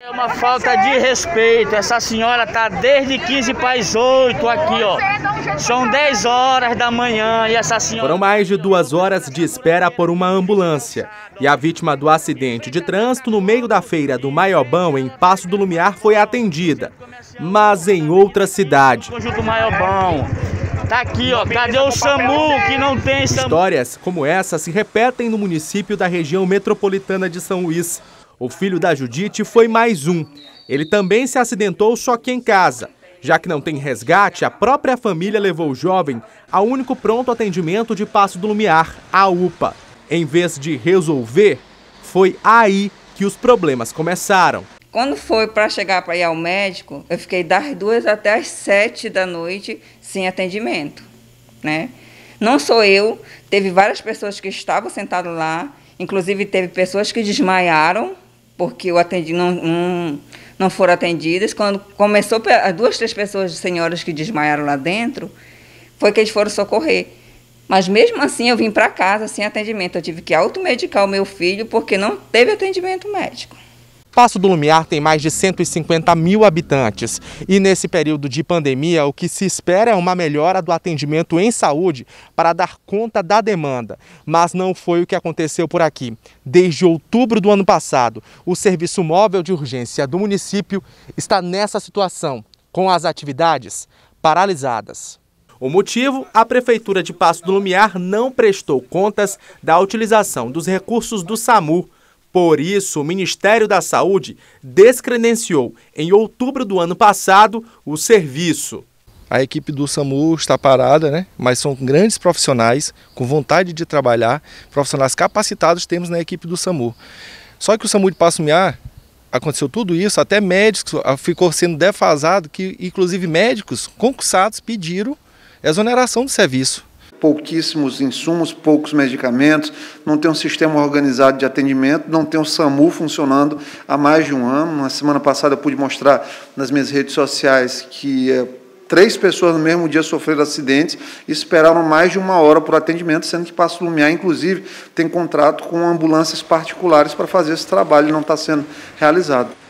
É uma falta de respeito. Essa senhora tá desde 15 para as 8 aqui, ó. São 10 horas da manhã e essa senhora. Foram mais de duas horas de espera por uma ambulância. E a vítima do acidente de trânsito no meio da feira do Maiobão, em Passo do Lumiar, foi atendida. Mas em outra cidade. Conjunto Maiobão. Tá aqui, ó. Cadê o SAMU que não tem SAMU? Histórias como essa se repetem no município da região metropolitana de São Luís. O filho da Judite foi mais um. Ele também se acidentou só que em casa. Já que não tem resgate, a própria família levou o jovem ao único pronto atendimento de Passo do Lumiar, a UPA. Em vez de resolver, foi aí que os problemas começaram. Quando foi para chegar para ir ao médico, eu fiquei das duas até as sete da noite sem atendimento, né? Não sou eu, teve várias pessoas que estavam sentadas lá, inclusive teve pessoas que desmaiaram porque eu atendi, não, não, não foram atendidas. Quando começou, as duas, três pessoas, senhoras que desmaiaram lá dentro, foi que eles foram socorrer. Mas mesmo assim eu vim para casa sem atendimento. Eu tive que automedicar o meu filho porque não teve atendimento médico. Passo do Lumiar tem mais de 150 mil habitantes e, nesse período de pandemia, o que se espera é uma melhora do atendimento em saúde para dar conta da demanda. Mas não foi o que aconteceu por aqui. Desde outubro do ano passado, o Serviço Móvel de Urgência do município está nessa situação, com as atividades paralisadas. O motivo? A Prefeitura de Passo do Lumiar não prestou contas da utilização dos recursos do SAMU por isso, o Ministério da Saúde descredenciou, em outubro do ano passado, o serviço. A equipe do SAMU está parada, né? mas são grandes profissionais com vontade de trabalhar, profissionais capacitados temos na equipe do SAMU. Só que o SAMU de Passo Miá, aconteceu tudo isso, até médicos ah, ficou sendo defasado, que inclusive médicos concursados pediram exoneração do serviço pouquíssimos insumos, poucos medicamentos, não tem um sistema organizado de atendimento, não tem o um SAMU funcionando há mais de um ano. Na semana passada eu pude mostrar nas minhas redes sociais que é, três pessoas no mesmo dia sofreram acidentes e esperaram mais de uma hora por atendimento, sendo que Passo Lumiar, inclusive, tem contrato com ambulâncias particulares para fazer esse trabalho e não está sendo realizado.